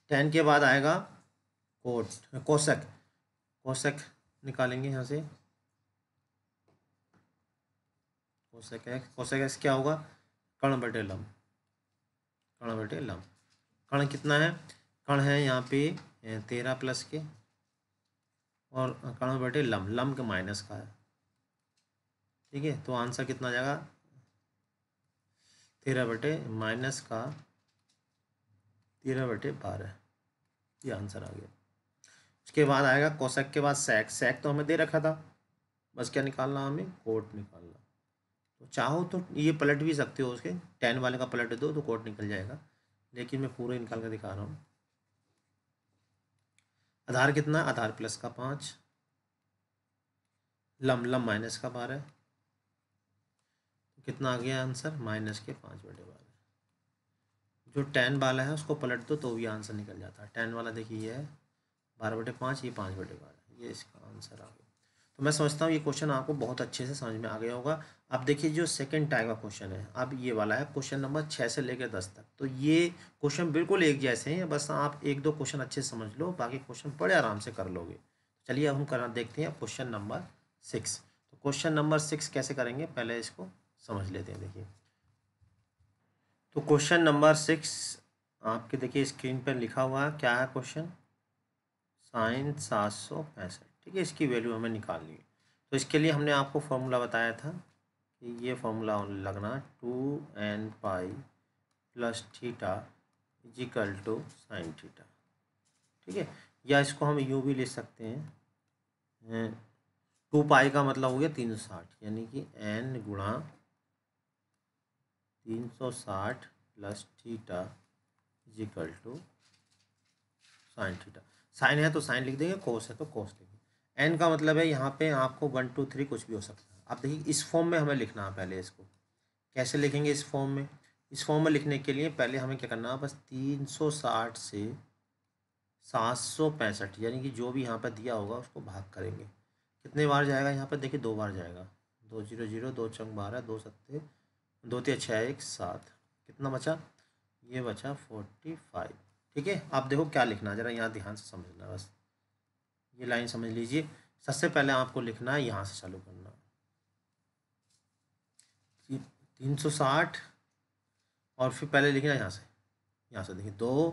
टेन के बाद आएगा कोट कोशक कोशक निकालेंगे यहाँ से कोशक एक्स कोशक एक्स क्या होगा कण बटे लम कण बटे लम कण कितना है कण है यहाँ पे तेरह प्लस के और कण बटे लम लम के माइनस का है ठीक है तो आंसर कितना आ जाएगा तेरह बटे माइनस का तेरह बटे बारह ये आंसर आ गया उसके बाद आएगा कोशक के बाद सैक सैक तो हमें दे रखा था बस क्या निकालना हमें कोट निकालना तो चाहो तो ये पलट भी सकते हो उसके टेन वाले का पलट दो तो कोट निकल जाएगा लेकिन मैं पूरे निकाल कर दिखा रहा हूँ आधार कितना आधार प्लस का पाँच लम लम माइनस का बारह कितना आ गया आंसर माइनस के पाँच बटे बारह जो टेन वाला है उसको पलट दो तो भी आंसर निकल जाता है टेन वाला देखिए ये है बारह बटे पाँच ये पाँच बटे बारह ये इसका आंसर आ गया तो मैं समझता हूँ ये क्वेश्चन आपको बहुत अच्छे से समझ में आ गया होगा अब देखिए जो सेकंड टाइप का क्वेश्चन है अब ये वाला है क्वेश्चन नंबर छः से लेकर दस तक तो ये क्वेश्चन बिल्कुल एक जैसे हैं बस आप एक दो क्वेश्चन अच्छे समझ लो बाकी क्वेश्चन बड़े आराम से कर लोगे चलिए अब हम करना देखते हैं क्वेश्चन नंबर सिक्स तो क्वेश्चन नंबर सिक्स कैसे करेंगे पहले इसको समझ लेते हैं देखिए तो क्वेश्चन नंबर सिक्स आपके देखिए स्क्रीन पर लिखा हुआ है क्या है क्वेश्चन साइन सात सौ पैंसठ ठीक है इसकी वैल्यू हमें निकालनी है तो इसके लिए हमने आपको फॉर्मूला बताया था कि ये फॉर्मूला लगना two n pi plus theta equal to sine theta ठीक है या इसको हम यू भी ले सकते हैं टू पाई का मतलब हो गया तीन सौ साठ यानी कि एन गुणा तीन सौ साठ plus theta equal to sine theta sine है तो साइन लिख देंगे कोस है तो कोस लिख देंगे एन का मतलब है यहाँ पे आपको वन टू थ्री कुछ भी हो सकता है आप देखिए इस फॉर्म में हमें लिखना है पहले इसको कैसे लिखेंगे इस फॉर्म में इस फॉर्म में लिखने के लिए पहले हमें क्या करना है बस तीन सौ साठ से सात सौ पैंसठ यानी कि जो भी यहाँ पर दिया होगा उसको भाग करेंगे कितने बार जाएगा यहाँ पर देखिए दो बार जाएगा दो जीरो जीरो दो चंग बारह दो सत्ते दो तीन छः एक सात कितना बचा ये बचा फोर्टी फाइव ठीक है आप देखो क्या लिखना ज़रा यहाँ ध्यान से समझना बस ये लाइन समझ लीजिए सबसे पहले आपको लिखना है यहाँ से चालू करना तीन सौ साठ और फिर पहले लिखना यहाँ से यहाँ से देखिए दो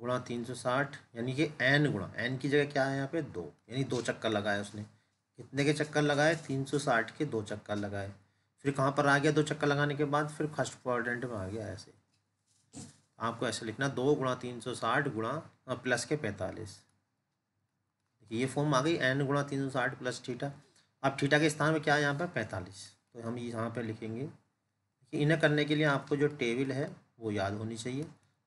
गुणा तीन सौ साठ यानी कि एन गुणा एन की जगह क्या है यहाँ पे दो यानी दो चक्कर लगाए उसने कितने के चक्कर लगाए तीन सौ साठ के दो चक्कर लगाए फिर कहाँ पर आ गया दो चक्कर लगाने के बाद फिर फर्स्ट क्वारेंट में आ गया ऐसे आपको ऐसे लिखना दो गुणा तीन सौ साठ गुणा प्लस के पैंतालीस देखिए ये फॉर्म आ गई एन गुणा तीन सौ साठ प्लस ठीठा अब ठीठा के स्थान में क्या है यहाँ पर पैंतालीस तो हम यहाँ पर लिखेंगे इन्हें करने के लिए आपको जो टेबल है वो याद होनी चाहिए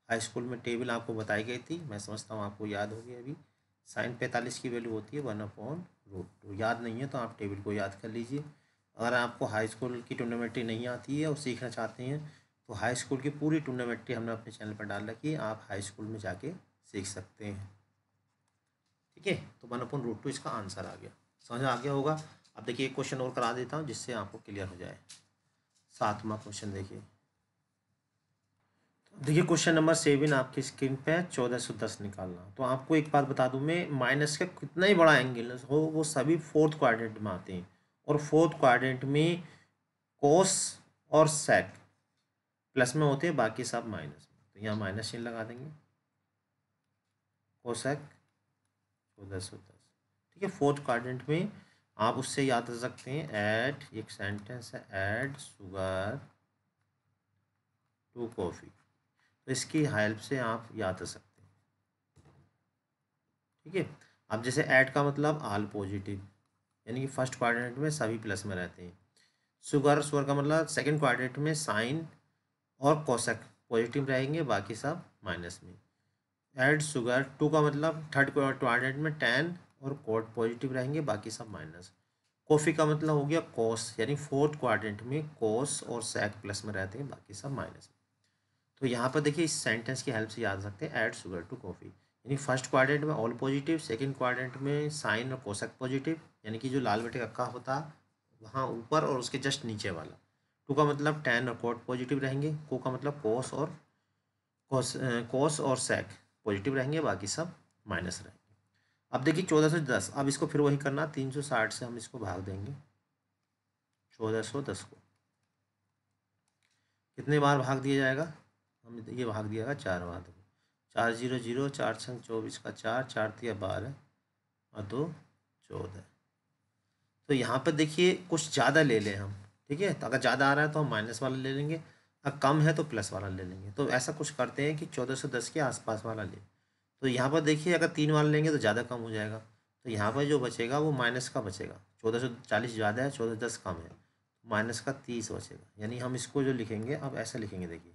हाई स्कूल में टेबल आपको बताई गई थी मैं समझता हूँ आपको याद होगी अभी साइन पैंतालीस की वैल्यू होती है वन अपॉन रूट टू याद नहीं है तो आप टेबल को याद कर लीजिए अगर आपको हाई स्कूल की टूर्नामेंट्री नहीं आती है और सीखना चाहते हैं तो हाई स्कूल की पूरी टूर्नामेंट्री हमने अपने चैनल पर डाल रखी है आप हाई स्कूल में जाके सीख सकते हैं ठीक है तो वन अपन रूट टू इसका आंसर आ गया समझ आ गया होगा अब देखिए एक क्वेश्चन और करा देता हूँ जिससे आपको क्लियर हो जाए सातवां क्वेश्चन देखिए देखिए क्वेश्चन नंबर सेवन आपकी स्क्रीन पे चौदह सौ दस निकालना तो आपको एक बात बता दूं मैं माइनस का कितना ही बड़ा एंगल हो वो सभी फोर्थ क्वाड्रेंट में आते हैं और फोर्थ क्वाड्रेंट में कोस और सेक प्लस में होते हैं बाकी सब माइनस में तो यहाँ माइनस चिन्ह लगा देंगे कोसेक तो दस हो दस ठीक है फोर्थ क्वाड्रेंट में आप उससे याद रख सकते हैं ऐड एक सेंटेंस है ऐड शुगर टू कॉफ़ी तो इसकी हेल्प से आप याद रख सकते हैं ठीक है अब जैसे ऐड का मतलब आल पॉजिटिव यानी कि फर्स्ट क्वाड्रेंट में सभी प्लस में रहते हैं सुगर स्वर का मतलब सेकंड क्वाड्रेंट में साइन और कोशक पॉजिटिव रहेंगे बाकी सब माइनस में एड सुगर टू का मतलब थर्ड क्वाड्रेंट में टेन और कोट पॉजिटिव रहेंगे बाकी सब माइनस कॉफ़ी का मतलब हो गया कोस यानी फोर्थ क्वाड्रेंट में कोस और सैक प्लस में रहते हैं बाकी सब माइनस में तो यहाँ पर देखिए इस सेंटेंस की हेल्प से याद सकते हैं ऐड शुगर टू कॉफ़ी यानी फर्स्ट क्वाड्रेंट में ऑल पॉजिटिव सेकंड क्वाड्रेंट में साइन और कोशक पॉजिटिव यानी कि जो लाल बेटे का अक्का होता वहाँ ऊपर और उसके जस्ट नीचे वाला टू का मतलब टैन और कोट पॉजिटिव रहेंगे को का मतलब कोस और कोस कोस और सेक पॉजिटिव रहेंगे बाकी सब माइनस रहेंगे अब देखिए चौदह सौ दस अब इसको फिर वही करना तीन सौ साठ से हम इसको भाग देंगे चौदह सौ दस को कितने बार भाग दिया जाएगा हम ये भाग दिया जाएगा चार बार चार जीरो जीरो चार संग चौबीस का चार चार तीन बारह और दो चौदह तो यहाँ पर देखिए कुछ ज़्यादा ले लें हम ठीक है तो अगर ज़्यादा आ रहा है तो हम माइनस वाला ले लेंगे अगर कम है तो प्लस वाला ले लेंगे तो ऐसा कुछ करते हैं कि चौदह सौ दस के आसपास वाला ले तो यहाँ पर देखिए अगर तीन वाला लेंगे तो ज़्यादा कम हो जाएगा तो यहाँ पर जो बचेगा वो माइनस का बचेगा चौदह सौ चालीस ज़्यादा है चौदह दस कम है माइनस का तीस बचेगा यानी हम इसको जो लिखेंगे अब ऐसा लिखेंगे देखिए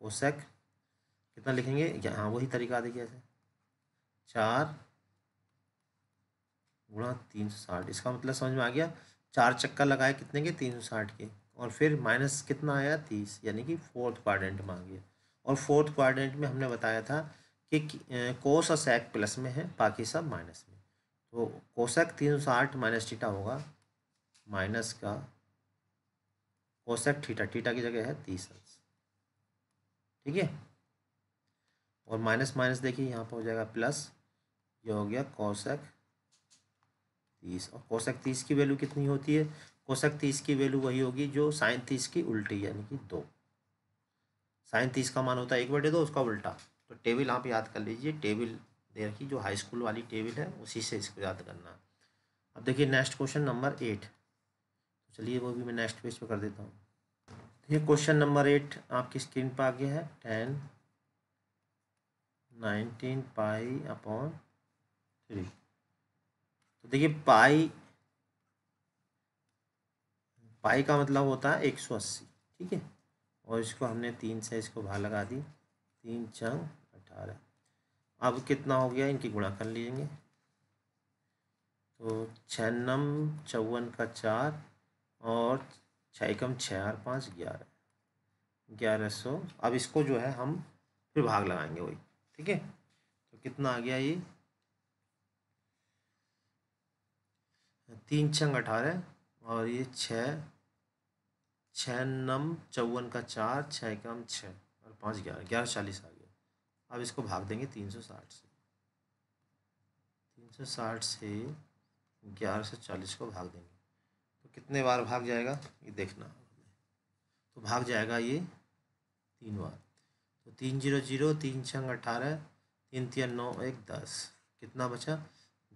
कोसेक कितना लिखेंगे हाँ वही तरीका देखिए ऐसे चार गुणा तीन सौ साठ इसका मतलब समझ में आ गया चार चक्कर लगाए कितने के तीन सौ साठ के और फिर माइनस कितना आया तीस यानी कि फोर्थ क्वाड्रेंट में आ गया और फोर्थ क्वाड्रेंट में हमने बताया था कि कोस और सैक प्लस में है बाकी सब माइनस में तो कोसैक तीन सौ साठ माइनस टीटा होगा माइनस का कोसेक थीटा थीटा की जगह है तीस अंश ठीक है और माइनस माइनस देखिए यहाँ पर हो जाएगा प्लस ये हो गया कोसेक तीस और कोशक तीस की वैल्यू कितनी होती है कोशक तीस की वैल्यू वही होगी जो साइन तीस की उल्टी यानी कि दो साइन तीस का मान होता है एक बटे दो उसका उल्टा तो टेबल आप याद कर लीजिए टेबल दे रखी जो हाई स्कूल वाली टेबल है उसी से इसको याद करना अब देखिए नेक्स्ट क्वेश्चन नंबर एट चलिए वो भी मैं नेक्स्ट पेज पर कर देता हूँ ये क्वेश्चन नंबर एट आपकी स्क्रीन पर आ गया है tan nineteen pi upon three तो देखिए पाई पाई का मतलब होता है एक सौ अस्सी ठीक है और इसको हमने तीन से इसको भाग लगा दी तीन चंग अठारह अब कितना हो गया इनकी गुणा कर लीजिए तो छम चौवन का चार और छम छः और पाँच ग्यारह ग्यारह सौ अब इसको जो है हम फिर भाग लगाएंगे वही ठीक है तो कितना आ गया ये तीन छंग अठारह और ये छः छः नम चौवन का चार छः कम हम छः और पाँच ग्यारह ग्यारह चालीस आ गया अब इसको भाग देंगे तीन सौ साठ से तीन सौ साठ से ग्यारह सौ चालीस को भाग देंगे तो कितने बार भाग जाएगा ये देखना तो भाग जाएगा ये तीन बार तो तीन जीरो जीरो तीन छंग अठारह तीन तीन नौ एक दस कितना बचा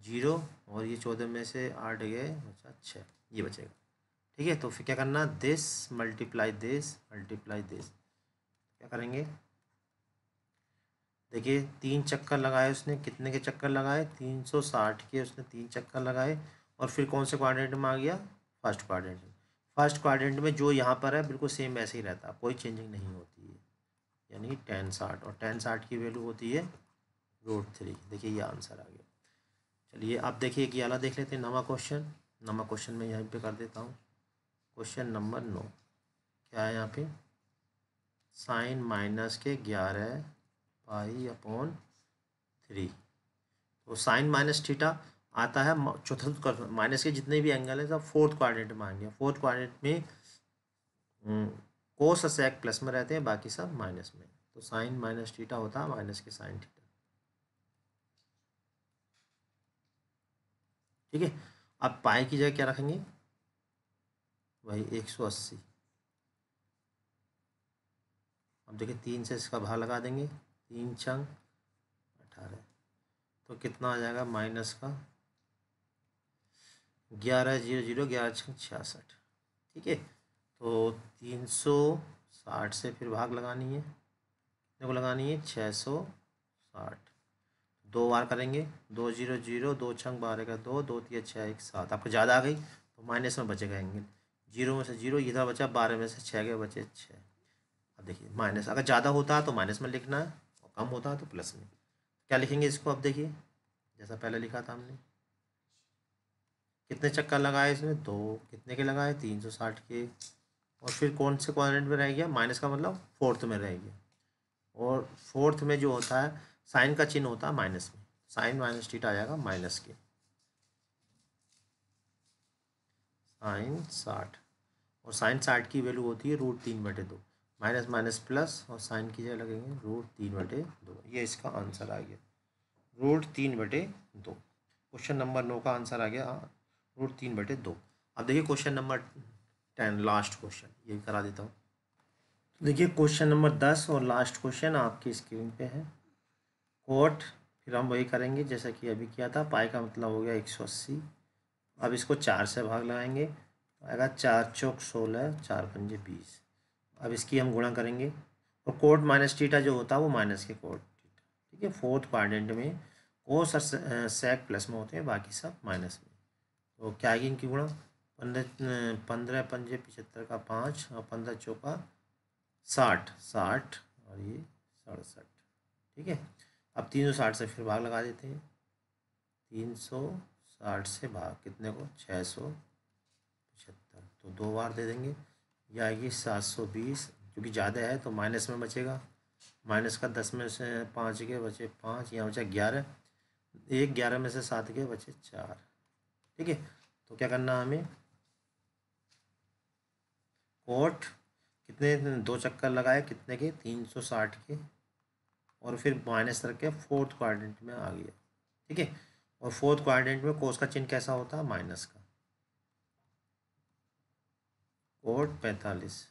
जीरो और ये चौदह में से आठ गए बचा छः ये बचेगा ठीक है तो फिर क्या करना this multiply this multiply this क्या करेंगे देखिए तीन चक्कर लगाए उसने कितने के चक्कर लगाए तीन सौ साठ के उसने तीन चक्कर लगाए और फिर कौन से क्वाड्रेंट में आ गया फर्स्ट क्वाड्रेंट में फर्स्ट क्वाड्रेंट में जो यहाँ पर है बिल्कुल सेम ऐसे ही रहता कोई चेंजिंग नहीं होती है यानी टेन साठ और टेन साठ की वैल्यू होती है रूट थ्री देखिए ये आंसर आ गया चलिए आप देखिए एक अला देख लेते हैं नवा क्वेश्चन नवा क्वेश्चन में यहीं पे कर देता हूँ क्वेश्चन नंबर नौ क्या है यहाँ पे साइन माइनस के ग्यारह पाई अपॉन थ्री तो साइन माइनस थीटा आता है चौथा माइनस के जितने भी एंगल है सब फोर्थ क्वाड्रेंट में आएंगे फोर्थ क्वाड्रेंट में कोस सेक प्लस में रहते हैं बाकी सब माइनस में तो साइन माइनस थीटा होता है माइनस के साइन थीटा ठीक है आप पाए की जगह क्या रखेंगे वही एक सौ अस्सी अब देखिए तीन से इसका भाग लगा देंगे तीन छंग अठारह तो कितना आ जाएगा माइनस का ग्यारह जीरो जीरो ग्यारह छंग छियासठ ठीक है तो तीन सौ साठ से फिर भाग लगानी है कितने को लगानी है छः सौ साठ दो बार करेंगे दो जीरो जीरो दो छंग बारह का दो दो तीन छः एक सात आपको ज़्यादा आ गई तो माइनस में बचे गएंगे जीरो में से जीरो इधर बचा बारह में से छः के बचे छः अब देखिए माइनस अगर ज़्यादा होता है तो माइनस में लिखना है और कम होता है तो प्लस में क्या लिखेंगे इसको अब देखिए जैसा पहले लिखा था हमने कितने चक्कर लगाए इसमें दो कितने के लगाए तीन सौ साठ के और फिर कौन से क्वाड्रेंट में रह गया माइनस का मतलब फोर्थ में रह गया और फोर्थ में जो होता है साइन का चिन्ह होता है माइनस में साइन माइनस थीटा आ जाएगा माइनस के साइन साठ और साइन साठ की वैल्यू होती है रूट तीन बटे दो माइनस माइनस प्लस और साइन की जगह लगेंगे रूट तीन बटे दो ये इसका आंसर आ गया रूट तीन बटे दो क्वेश्चन नंबर नौ का आंसर आ गया रूट तीन बटे दो अब देखिए question number ten last question ये भी करा देता हूँ देखिए क्वेश्चन नंबर दस और लास्ट क्वेश्चन आपकी स्क्रीन पे है कोट फिर हम वही करेंगे जैसा कि अभी किया था पाई का मतलब हो गया एक सौ अस्सी अब इसको चार से भाग लगाएंगे तो आएगा चार चौक सोलह चार पंजे बीस अब इसकी हम गुणा करेंगे और कोट माइनस टीटा जो होता है वो माइनस के कोट टीटा ठीक है फोर्थ पार्डेंट में कोस और सेक प्लस में होते हैं बाकी सब माइनस में तो क्या आएगी इनकी गुणा पंद्रह पंद्रह पंजे पिछहत्तर का पाँच और पंद्रह चौका साठ साठ और ये सड़सठ ठीक है अब तीन सौ साठ से फिर भाग लगा देते हैं तीन सौ साठ से भाग कितने को छः सौ पचहत्तर तो दो बार दे देंगे यह आएगी सात सौ बीस क्योंकि ज़्यादा है तो माइनस में बचेगा माइनस का दस में से पाँच के बचे पाँच यहाँ बचे ग्यारह एक ग्यारह में से सात के बचे चार ठीक है तो क्या करना हमें कोट कितने दो चक्कर लगाए कितने के तीन सौ साठ के और फिर माइनस करके फोर्थ क्वारेंट में आ गया ठीक है और फोर्थ क्वारेंट में कोस का चिन्ह कैसा होता है माइनस का कोट पैंतालीस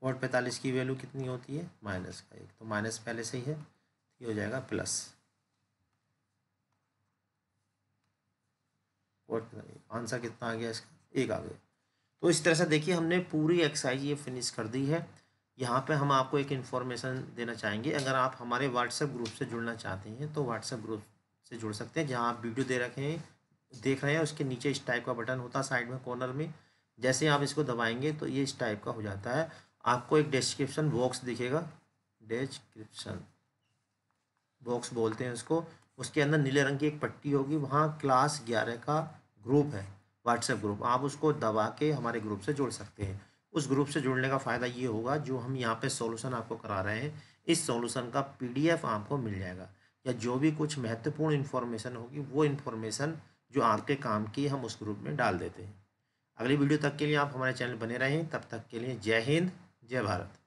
कोट पैंतालीस की वैल्यू कितनी होती है माइनस का एक तो माइनस पहले से ही है ये हो जाएगा प्लस कोट आंसर कितना आ गया इसका एक आ गया तो इस तरह से देखिए हमने पूरी एक्सरसाइज ये फिनिश कर दी है यहाँ पे हम आपको एक इन्फॉर्मेशन देना चाहेंगे अगर आप हमारे व्हाट्सएप ग्रुप से जुड़ना चाहते हैं तो व्हाट्सएप ग्रुप से जुड़ सकते हैं जहाँ आप वीडियो दे रखे हैं देख रहे हैं उसके नीचे इस टाइप का बटन होता है साइड में कॉर्नर में जैसे आप इसको दबाएंगे तो ये इस टाइप का हो जाता है आपको एक डिस्क्रिप्शन बॉक्स दिखेगा डिस्क्रिप्शन बॉक्स बोलते हैं उसको उसके अंदर नीले रंग की एक पट्टी होगी वहाँ क्लास ग्यारह का ग्रुप है व्हाट्सएप ग्रुप आप उसको दबा के हमारे ग्रुप से जुड़ सकते हैं उस ग्रुप से जुड़ने का फ़ायदा ये होगा जो हम यहाँ पे सॉल्यूशन आपको करा रहे हैं इस सॉल्यूशन का पीडीएफ आपको मिल जाएगा या जो भी कुछ महत्वपूर्ण इन्फॉर्मेशन होगी वो इन्फॉर्मेशन जो आपके काम की हम उस ग्रुप में डाल देते हैं अगली वीडियो तक के लिए आप हमारे चैनल बने रहें तब तक के लिए जय हिंद जय भारत